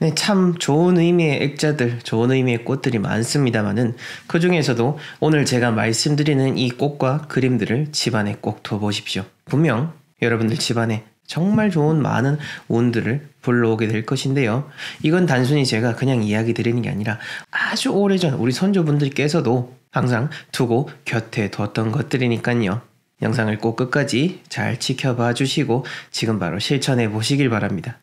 네, 참 좋은 의미의 액자들, 좋은 의미의 꽃들이 많습니다만은 그 중에서도 오늘 제가 말씀드리는 이 꽃과 그림들을 집안에 꼭 둬보십시오. 분명 여러분들 집안에 정말 좋은 많은 운들을 불러오게 될 것인데요. 이건 단순히 제가 그냥 이야기 드리는 게 아니라 아주 오래전 우리 선조분들께서도 항상 두고 곁에 뒀던 것들이니까요. 영상을 꼭 끝까지 잘 지켜봐 주시고 지금 바로 실천해 보시길 바랍니다.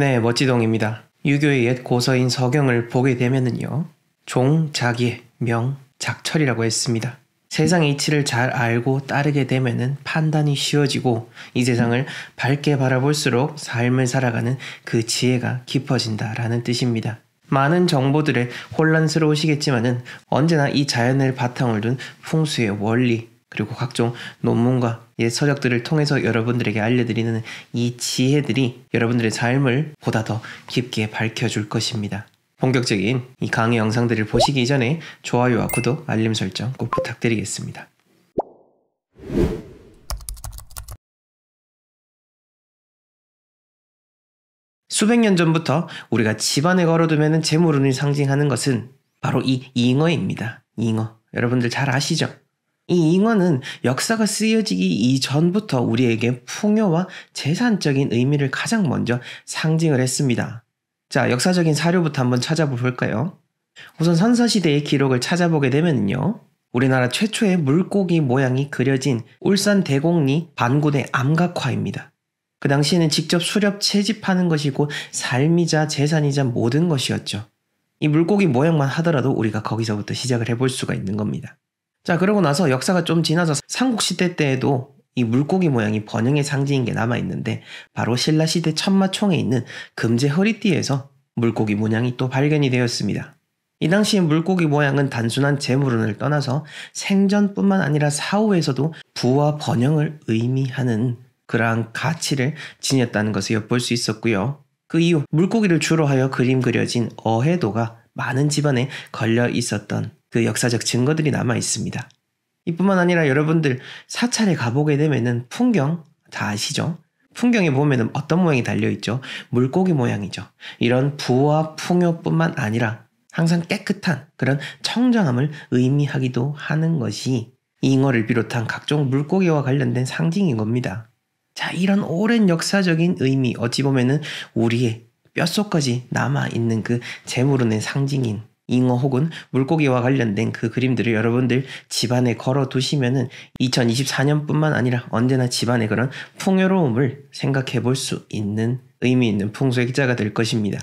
네, 멋지동입니다. 유교의 옛 고서인 서경을 보게 되면은요. 종, 자기, 명, 작철이라고 했습니다. 세상 이치를 잘 알고 따르게 되면은 판단이 쉬워지고 이 세상을 밝게 바라볼수록 삶을 살아가는 그 지혜가 깊어진다라는 뜻입니다. 많은 정보들에 혼란스러우시겠지만은 언제나 이 자연을 바탕을 둔 풍수의 원리 그리고 각종 논문과 이 서적들을 통해서 여러분들에게 알려드리는 이 지혜들이 여러분들의 삶을 보다 더 깊게 밝혀줄 것입니다. 본격적인 이 강의 영상들을 보시기 전에 좋아요와 구독, 알림 설정 꼭 부탁드리겠습니다. 수백 년 전부터 우리가 집안에 걸어두면 재물운을 상징하는 것은 바로 이 잉어입니다. 잉어. 여러분들 잘 아시죠? 이 잉어는 역사가 쓰여지기 이전부터 우리에게 풍요와 재산적인 의미를 가장 먼저 상징을 했습니다. 자, 역사적인 사료부터 한번 찾아볼까요? 우선 선사시대의 기록을 찾아보게 되면요. 우리나라 최초의 물고기 모양이 그려진 울산 대곡리 반고대 암각화입니다. 그 당시에는 직접 수렵 채집하는 것이고 삶이자 재산이자 모든 것이었죠. 이 물고기 모양만 하더라도 우리가 거기서부터 시작을 해볼 수가 있는 겁니다. 자, 그러고 나서 역사가 좀 지나서 삼국시대 때에도 이 물고기 모양이 번영의 상징인 게 남아있는데 바로 신라시대 천마총에 있는 금제 허리띠에서 물고기 모양이 또 발견이 되었습니다. 이 당시의 물고기 모양은 단순한 재물운을 떠나서 생전뿐만 아니라 사후에서도 부와 번영을 의미하는 그러한 가치를 지녔다는 것을 엿볼 수 있었고요. 그 이후 물고기를 주로 하여 그림 그려진 어해도가 많은 집안에 걸려 있었던 그 역사적 증거들이 남아 있습니다. 이뿐만 아니라 여러분들 사찰에 가보게 되면은 풍경 다 아시죠? 풍경에 보면은 어떤 모양이 달려있죠? 물고기 모양이죠. 이런 부와 풍요뿐만 아니라 항상 깨끗한 그런 청정함을 의미하기도 하는 것이 잉어를 비롯한 각종 물고기와 관련된 상징인 겁니다. 자, 이런 오랜 역사적인 의미, 어찌 보면은 우리의 뼛속까지 남아있는 그재물운의 상징인 잉어 혹은 물고기와 관련된 그 그림들을 여러분들 집안에 걸어 두시면은 2024년뿐만 아니라 언제나 집안의 그런 풍요로움을 생각해 볼 수 있는 의미 있는 풍수의기자가될 것입니다.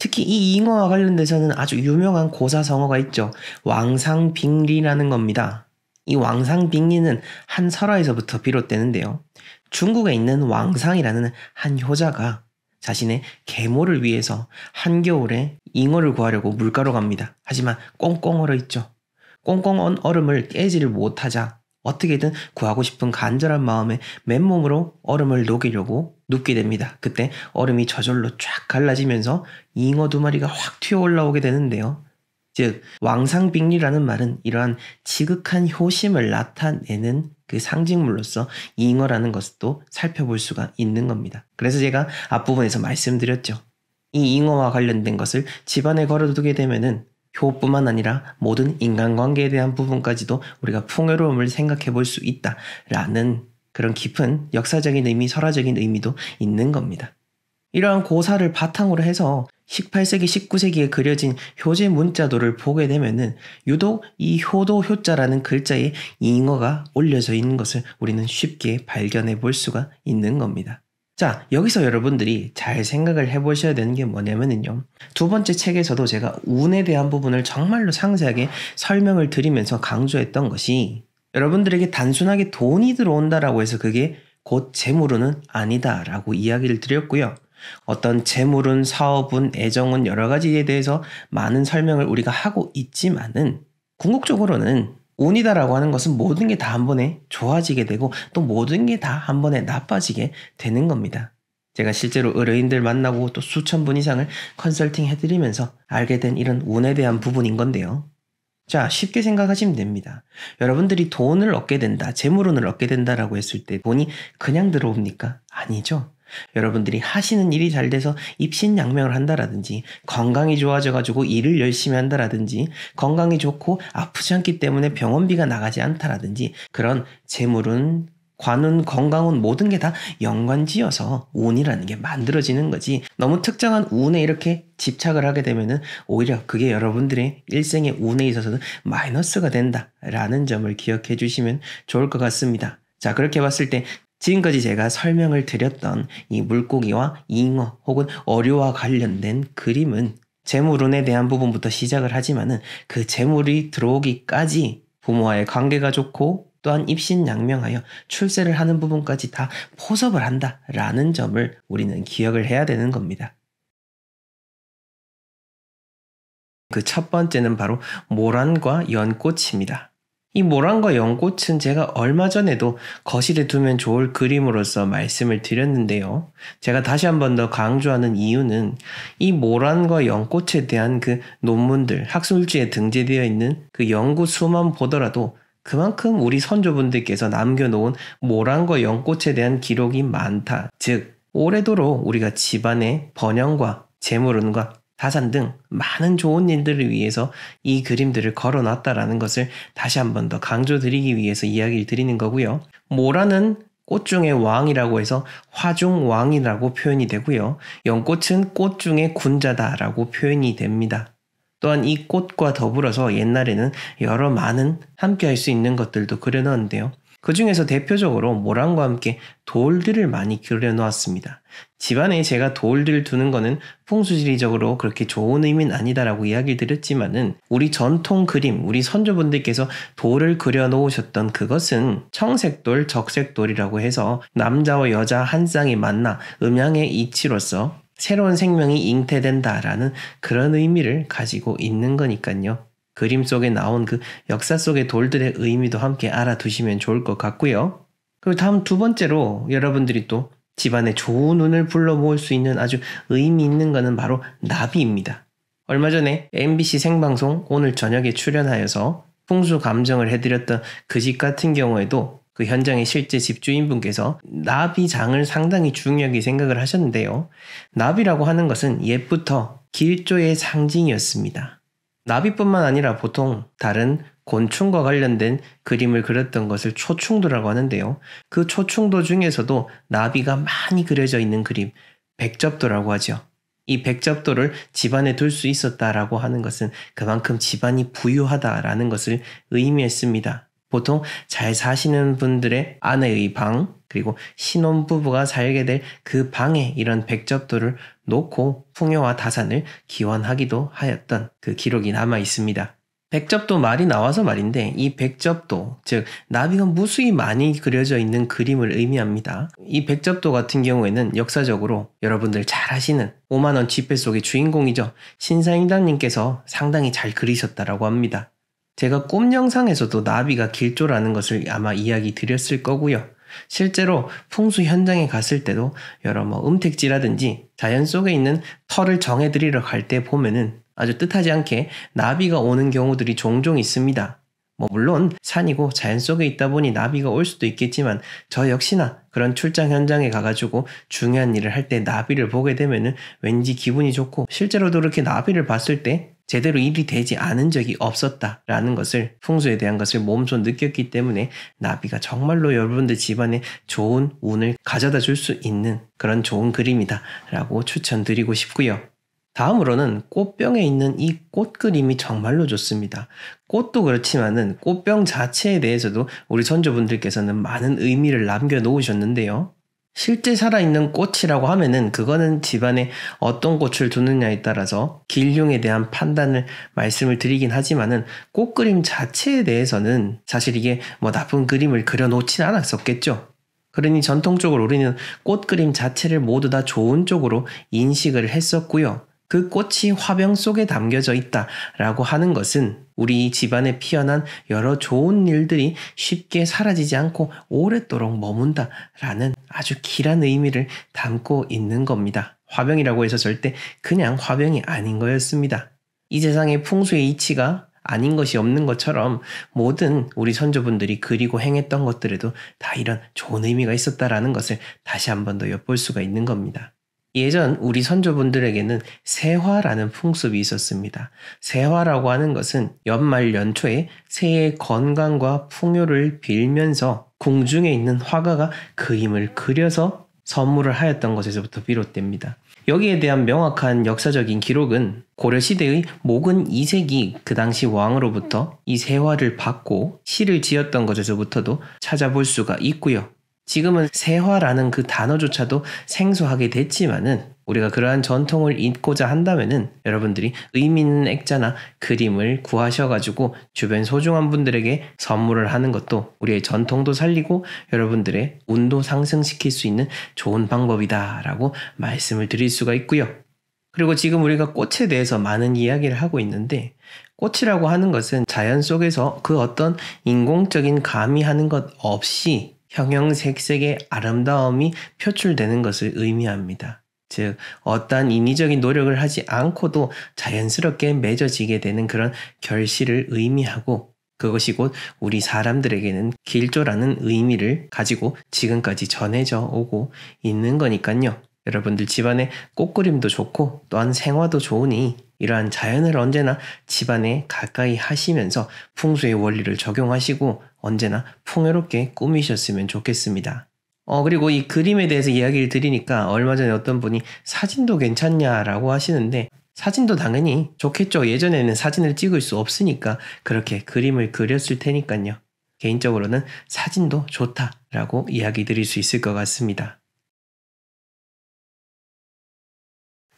특히 이 잉어와 관련돼서는 아주 유명한 고사성어가 있죠. 왕상빙리라는 겁니다. 이 왕상빙리는 한 설화에서부터 비롯되는데요. 중국에 있는 왕상이라는 한 효자가 자신의 계모를 위해서 한겨울에 잉어를 구하려고 물가로 갑니다. 하지만 꽁꽁 얼어 있죠. 꽁꽁 언 얼음을 깨지를 못하자 어떻게든 구하고 싶은 간절한 마음에 맨몸으로 얼음을 녹이려고 눕게 됩니다. 그때 얼음이 저절로 쫙 갈라지면서 잉어 두 마리가 확 튀어 올라오게 되는데요. 즉 왕상빙리라는 말은 이러한 지극한 효심을 나타내는 그 상징물로서 잉어라는 것도 살펴볼 수가 있는 겁니다. 그래서 제가 앞부분에서 말씀드렸죠. 이 잉어와 관련된 것을 집안에 걸어두게 되면은 효뿐만 아니라 모든 인간관계에 대한 부분까지도 우리가 풍요로움을 생각해 볼 수 있다라는 그런 깊은 역사적인 의미, 설화적인 의미도 있는 겁니다. 이러한 고사를 바탕으로 해서 18세기, 19세기에 그려진 효제 문자도를 보게 되면은 유독 이 효도 효자라는 글자에 잉어가 올려져 있는 것을 우리는 쉽게 발견해 볼 수가 있는 겁니다. 자, 여기서 여러분들이 잘 생각을 해 보셔야 되는 게뭐냐면요두 번째 책에서도 제가 운에 대한 부분을 정말로 상세하게 설명을 드리면서 강조했던 것이 여러분들에게 단순하게 돈이 들어온다라고 해서 그게 곧 재물은 아니다라고 이야기를 드렸고요. 어떤 재물은 사업은 애정은 여러 가지에 대해서 많은 설명을 우리가 하고 있지만은 궁극적으로는 운이다라고 하는 것은 모든 게 다 한 번에 좋아지게 되고 또 모든 게 다 한 번에 나빠지게 되는 겁니다. 제가 실제로 의뢰인들 만나고 또 수천 분 이상을 컨설팅 해드리면서 알게 된 이런 운에 대한 부분인 건데요. 자, 쉽게 생각하시면 됩니다. 여러분들이 돈을 얻게 된다, 재물운을 얻게 된다라고 했을 때 돈이 그냥 들어옵니까? 아니죠. 여러분들이 하시는 일이 잘 돼서 입신양명을 한다라든지 건강이 좋아져 가지고 일을 열심히 한다라든지 건강이 좋고 아프지 않기 때문에 병원비가 나가지 않다라든지 그런 재물은 관운, 건강은 모든 게 다 연관지어서 운이라는 게 만들어지는 거지. 너무 특정한 운에 이렇게 집착을 하게 되면은 오히려 그게 여러분들의 일생의 운에 있어서는 마이너스가 된다라는 점을 기억해 주시면 좋을 것 같습니다. 자, 그렇게 봤을 때 지금까지 제가 설명을 드렸던 이 물고기와 잉어 혹은 어류와 관련된 그림은 재물운에 대한 부분부터 시작을 하지만은 그 재물이 들어오기까지 부모와의 관계가 좋고 또한 입신양명하여 출세를 하는 부분까지 다 포섭을 한다라는 점을 우리는 기억을 해야 되는 겁니다. 그 첫 번째는 바로 모란과 연꽃입니다. 이 모란과 연꽃은 제가 얼마 전에도 거실에 두면 좋을 그림으로서 말씀을 드렸는데요. 제가 다시 한 번 더 강조하는 이유는 이 모란과 연꽃에 대한 그 논문들, 학술지에 등재되어 있는 그 연구 수만 보더라도 그만큼 우리 선조분들께서 남겨놓은 모란과 연꽃에 대한 기록이 많다. 즉, 오래도록 우리가 집안의 번영과 재물운과 가산 등 많은 좋은 일들을 위해서 이 그림들을 걸어놨다라는 것을 다시 한 번 더 강조드리기 위해서 이야기를 드리는 거고요. 모라는 꽃 중의 왕이라고 해서 화중 왕이라고 표현이 되고요. 연꽃은 꽃 중의 군자다라고 표현이 됩니다. 또한 이 꽃과 더불어서 옛날에는 여러 많은 함께 할 수 있는 것들도 그려놓았는데요 그 중에서 대표적으로 모란과 함께 돌들을 많이 그려놓았습니다. 집안에 제가 돌들을 두는 거는 풍수지리적으로 그렇게 좋은 의미는 아니다라고 이야기를 드렸지만은 우리 전통 그림, 우리 선조분들께서 돌을 그려놓으셨던 그것은 청색돌, 적색돌이라고 해서 남자와 여자 한 쌍이 만나 음양의 이치로서 새로운 생명이 잉태된다라는 그런 의미를 가지고 있는 거니까요. 그림 속에 나온 그 역사 속의 돌들의 의미도 함께 알아두시면 좋을 것 같고요. 그리고 다음 두 번째로 여러분들이 또 집안에 좋은 운을 불러 모을 수 있는 아주 의미 있는 것은 바로 나비입니다. 얼마 전에 MBC 생방송 오늘 저녁에 출연하여서 풍수 감정을 해드렸던 그 집 같은 경우에도 그 현장의 실제 집주인분께서 나비장을 상당히 중요하게 생각을 하셨는데요. 나비라고 하는 것은 옛부터 길조의 상징이었습니다. 나비뿐만 아니라 보통 다른 곤충과 관련된 그림을 그렸던 것을 초충도라고 하는데요. 그 초충도 중에서도 나비가 많이 그려져 있는 그림, 백접도라고 하죠. 이 백접도를 집안에 둘 수 있었다라고 하는 것은 그만큼 집안이 부유하다라는 것을 의미했습니다. 보통 잘 사시는 분들의 아내의 방, 그리고 신혼부부가 살게 될 그 방에 이런 백접도를 놓고 풍요와 다산을 기원하기도 하였던 그 기록이 남아 있습니다. 백접도 말이 나와서 말인데 이 백접도 즉 나비가 무수히 많이 그려져 있는 그림을 의미합니다. 이 백접도 같은 경우에는 역사적으로 여러분들 잘 아시는 5만원 지폐 속의 주인공이죠. 신사임당님께서 상당히 잘 그리셨다라고 합니다. 제가 꿈 영상에서도 나비가 길조라는 것을 아마 이야기 드렸을 거고요. 실제로 풍수 현장에 갔을 때도 여러 뭐 음택지라든지 자연 속에 있는 털을 정해드리러 갈 때 보면은 아주 뜻하지 않게 나비가 오는 경우들이 종종 있습니다. 뭐 물론 산이고 자연 속에 있다 보니 나비가 올 수도 있겠지만 저 역시나 그런 출장 현장에 가가지고 중요한 일을 할 때 나비를 보게 되면은 왠지 기분이 좋고 실제로도 이렇게 나비를 봤을 때 제대로 일이 되지 않은 적이 없었다라는 것을 풍수에 대한 것을 몸소 느꼈기 때문에 나비가 정말로 여러분들 집안에 좋은 운을 가져다 줄 수 있는 그런 좋은 그림이다라고 추천드리고 싶고요. 다음으로는 꽃병에 있는 이 꽃 그림이 정말로 좋습니다. 꽃도 그렇지만은 꽃병 자체에 대해서도 우리 선조분들께서는 많은 의미를 남겨 놓으셨는데요. 실제 살아있는 꽃이라고 하면은 그거는 집안에 어떤 꽃을 두느냐에 따라서 길흉에 대한 판단을 말씀을 드리긴 하지만은 꽃 그림 자체에 대해서는 사실 이게 뭐 나쁜 그림을 그려놓진 않았었겠죠. 그러니 전통적으로 우리는 꽃 그림 자체를 모두 다 좋은 쪽으로 인식을 했었고요. 그 꽃이 화병 속에 담겨져 있다 라고 하는 것은 우리 집안에 피어난 여러 좋은 일들이 쉽게 사라지지 않고 오랫도록 머문다 라는 아주 길한 의미를 담고 있는 겁니다. 화병이라고 해서 절대 그냥 화병이 아닌 거였습니다. 이세상에 풍수의 이치가 아닌 것이 없는 것처럼 모든 우리 선조분들이 그리고 행했던 것들에도 다 이런 좋은 의미가 있었다라는 것을 다시 한 번 더 엿볼 수가 있는 겁니다. 예전 우리 선조분들에게는 세화라는 풍습이 있었습니다. 세화라고 하는 것은 연말 연초에 새의 건강과 풍요를 빌면서 궁중에 있는 화가가 그림을 그려서 선물을 하였던 것에서부터 비롯됩니다. 여기에 대한 명확한 역사적인 기록은 고려시대의 목은 이색이 그 당시 왕으로부터 이 세화를 받고 시를 지었던 것에서부터도 찾아볼 수가 있고요. 지금은 세화라는 그 단어조차도 생소하게 됐지만은 우리가 그러한 전통을 잊고자 한다면은 여러분들이 의미 있는 액자나 그림을 구하셔가지고 주변 소중한 분들에게 선물을 하는 것도 우리의 전통도 살리고 여러분들의 운도 상승시킬 수 있는 좋은 방법이다라고 말씀을 드릴 수가 있고요. 그리고 지금 우리가 꽃에 대해서 많은 이야기를 하고 있는데 꽃이라고 하는 것은 자연 속에서 그 어떤 인공적인 감이 하는것 없이 형형색색의 아름다움이 표출되는 것을 의미합니다. 즉, 어떠한 인위적인 노력을 하지 않고도 자연스럽게 맺어지게 되는 그런 결실을 의미하고 그것이 곧 우리 사람들에게는 길조라는 의미를 가지고 지금까지 전해져 오고 있는 거니까요. 여러분들 집안에 꽃그림도 좋고 또한 생화도 좋으니 이러한 자연을 언제나 집안에 가까이 하시면서 풍수의 원리를 적용하시고 언제나 풍요롭게 꾸미셨으면 좋겠습니다. 어, 그리고 이 그림에 대해서 이야기를 드리니까 얼마 전에 어떤 분이 사진도 괜찮냐라고 하시는데 사진도 당연히 좋겠죠. 예전에는 사진을 찍을 수 없으니까 그렇게 그림을 그렸을 테니까요. 개인적으로는 사진도 좋다라고 이야기 드릴 수 있을 것 같습니다.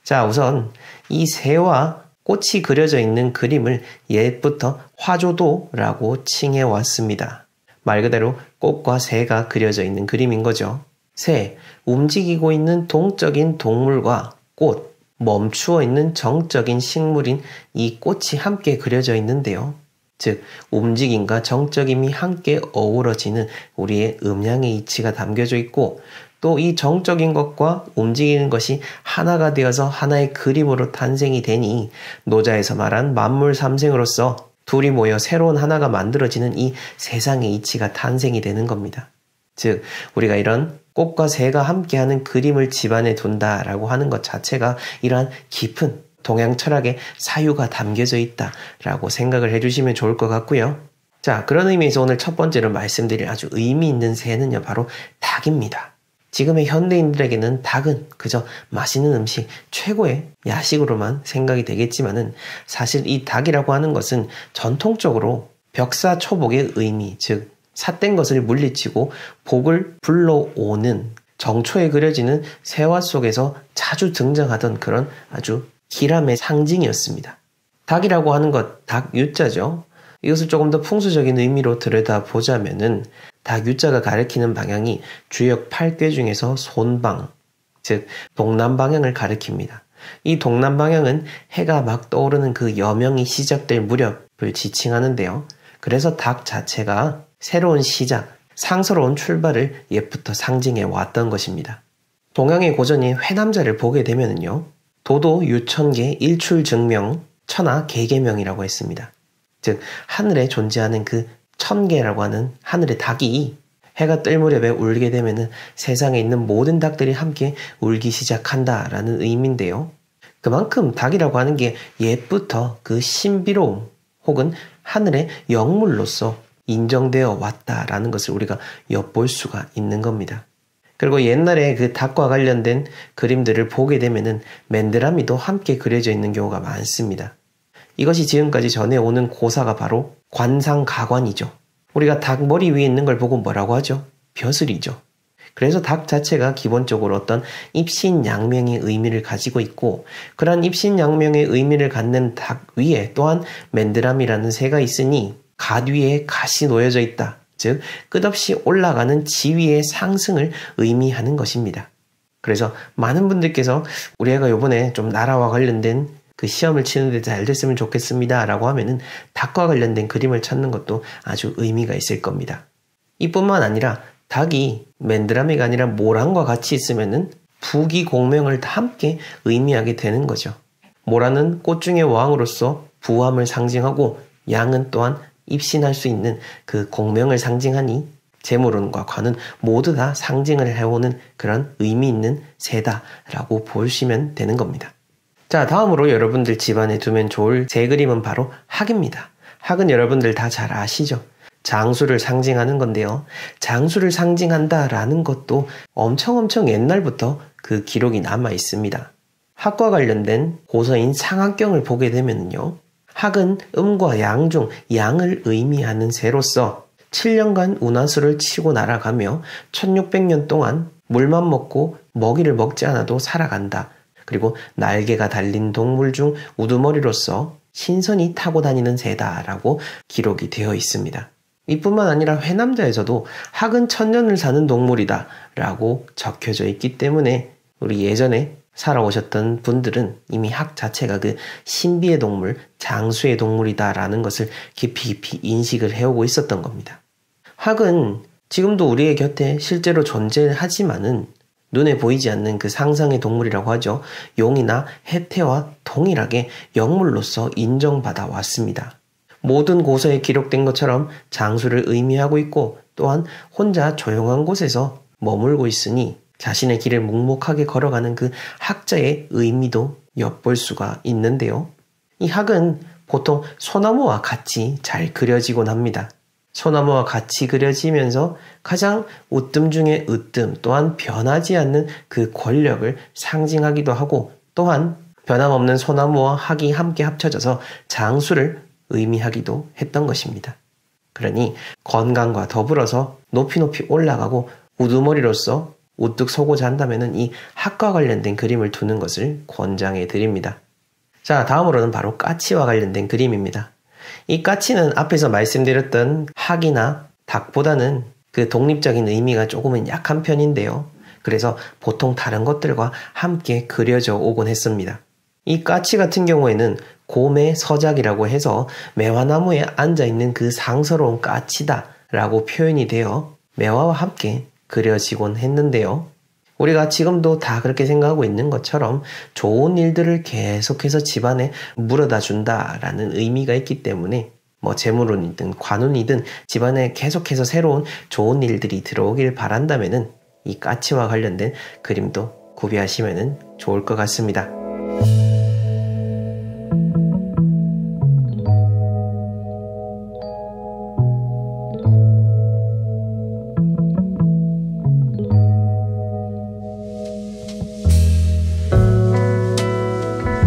자, 우선 이 새와 꽃이 그려져 있는 그림을 옛부터 화조도라고 칭해 왔습니다. 말 그대로 꽃과 새가 그려져 있는 그림인 거죠. 새, 움직이고 있는 동적인 동물과 꽃, 멈추어 있는 정적인 식물인 이 꽃이 함께 그려져 있는데요. 즉, 움직임과 정적임이 함께 어우러지는 우리의 음양의 이치가 담겨져 있고, 또이 정적인 것과 움직이는 것이 하나가 되어서 하나의 그림으로 탄생이 되니 노자에서 말한 만물 삼생으로서 둘이 모여 새로운 하나가 만들어지는 이 세상의 이치가 탄생이 되는 겁니다. 즉, 우리가 이런 꽃과 새가 함께하는 그림을 집안에 둔다라고 하는 것 자체가 이러한 깊은 동양 철학의 사유가 담겨져 있다라고 생각을 해주시면 좋을 것 같고요. 자, 그런 의미에서 오늘 첫 번째로 말씀드릴 아주 의미 있는 새는요, 바로 닭입니다. 지금의 현대인들에게는 닭은 그저 맛있는 음식, 최고의 야식으로만 생각이 되겠지만은 사실 이 닭이라고 하는 것은 전통적으로 벽사 초복의 의미, 즉, 삿된 것을 물리치고 복을 불러오는 정초에 그려지는 세화 속에서 자주 등장하던 그런 아주 기람의 상징이었습니다. 닭이라고 하는 것, 닭 유자죠. 이것을 조금 더 풍수적인 의미로 들여다보자면은 다 유자가 가리키는 방향이 주역 8개 중에서 손방, 즉 동남 방향을 가리킵니다. 이 동남 방향은 해가 막 떠오르는 그 여명이 시작될 무렵을 지칭하는데요. 그래서 닭 자체가 새로운 시작, 상서로운 출발을 옛부터 상징해 왔던 것입니다. 동양의 고전이 회남자를 보게 되면은요. 도도 유천계 일출증명 천하 개계명이라고 했습니다. 즉 하늘에 존재하는 그 천개라고 하는 하늘의 닭이 해가 뜰 무렵에 울게 되면 세상에 있는 모든 닭들이 함께 울기 시작한다라는 의미인데요. 그만큼 닭이라고 하는 게 옛부터 그 신비로움 혹은 하늘의 영물로서 인정되어 왔다라는 것을 우리가 엿볼 수가 있는 겁니다. 그리고 옛날에 그 닭과 관련된 그림들을 보게 되면은 맨드라미도 함께 그려져 있는 경우가 많습니다. 이것이 지금까지 전해오는 고사가 바로 관상가관이죠. 우리가 닭 머리 위에 있는 걸 보고 뭐라고 하죠? 벼슬이죠. 그래서 닭 자체가 기본적으로 어떤 입신양명의 의미를 가지고 있고 그러한 입신양명의 의미를 갖는 닭 위에 또한 맨드람이라는 새가 있으니 갓 위에 갓이 놓여져 있다. 즉 끝없이 올라가는 지위의 상승을 의미하는 것입니다. 그래서 많은 분들께서 우리 애가 요번에 좀 나라와 관련된 그 시험을 치는데 잘 됐으면 좋겠습니다. 라고 하면은 닭과 관련된 그림을 찾는 것도 아주 의미가 있을 겁니다. 이뿐만 아니라 닭이 맨드라미가 아니라 모란과 같이 있으면은 부귀 공명을 다 함께 의미하게 되는 거죠. 모란은 꽃 중의 왕으로서 부함을 상징하고 양은 또한 입신할 수 있는 그 공명을 상징하니 재물운과 관은 모두 다 상징을 해오는 그런 의미 있는 새다라고 보시면 되는 겁니다. 자, 다음으로 여러분들 집안에 두면 좋을 제 그림은 바로 학입니다. 학은 여러분들 다 잘 아시죠? 장수를 상징하는 건데요. 장수를 상징한다라는 것도 엄청 엄청 옛날부터 그 기록이 남아 있습니다. 학과 관련된 고서인 상학경을 보게 되면요. 학은 음과 양 중 양을 의미하는 새로서 7년간 운하수를 치고 날아가며 1600년 동안 물만 먹고 먹이를 먹지 않아도 살아간다. 그리고 날개가 달린 동물 중 우두머리로서 신선히 타고 다니는 새다라고 기록이 되어 있습니다. 이뿐만 아니라 회남자에서도 학은 천년을 사는 동물이다 라고 적혀져 있기 때문에 우리 예전에 살아오셨던 분들은 이미 학 자체가 그 신비의 동물, 장수의 동물이다 라는 것을 깊이 깊이 인식을 해오고 있었던 겁니다. 학은 지금도 우리의 곁에 실제로 존재하지만은 눈에 보이지 않는 그 상상의 동물이라고 하죠. 용이나 해태와 동일하게 영물로서 인정받아 왔습니다. 모든 고서에 기록된 것처럼 장수를 의미하고 있고 또한 혼자 조용한 곳에서 머물고 있으니 자신의 길을 묵묵하게 걸어가는 그 학자의 의미도 엿볼 수가 있는데요. 이 학은 보통 소나무와 같이 잘 그려지곤 합니다. 소나무와 같이 그려지면서 가장 으뜸 중에 으뜸 또한 변하지 않는 그 권력을 상징하기도 하고 또한 변함없는 소나무와 학이 함께 합쳐져서 장수를 의미하기도 했던 것입니다. 그러니 건강과 더불어서 높이 높이 올라가고 우두머리로서 우뚝 서고자 한다면 이 학과 관련된 그림을 두는 것을 권장해 드립니다. 자, 다음으로는 바로 까치와 관련된 그림입니다. 이 까치는 앞에서 말씀드렸던 학이나 닭보다는 그 독립적인 의미가 조금은 약한 편인데요. 그래서 보통 다른 것들과 함께 그려져 오곤 했습니다. 이 까치 같은 경우에는 곰의 서작이라고 해서 매화나무에 앉아있는 그 상서로운 까치다 라고 표현이 되어 매화와 함께 그려지곤 했는데요. 우리가 지금도 다 그렇게 생각하고 있는 것처럼 좋은 일들을 계속해서 집안에 물어다 준다라는 의미가 있기 때문에 뭐 재물운이든 관운이든 집안에 계속해서 새로운 좋은 일들이 들어오길 바란다면은 이 까치와 관련된 그림도 구비하시면 좋을 것 같습니다.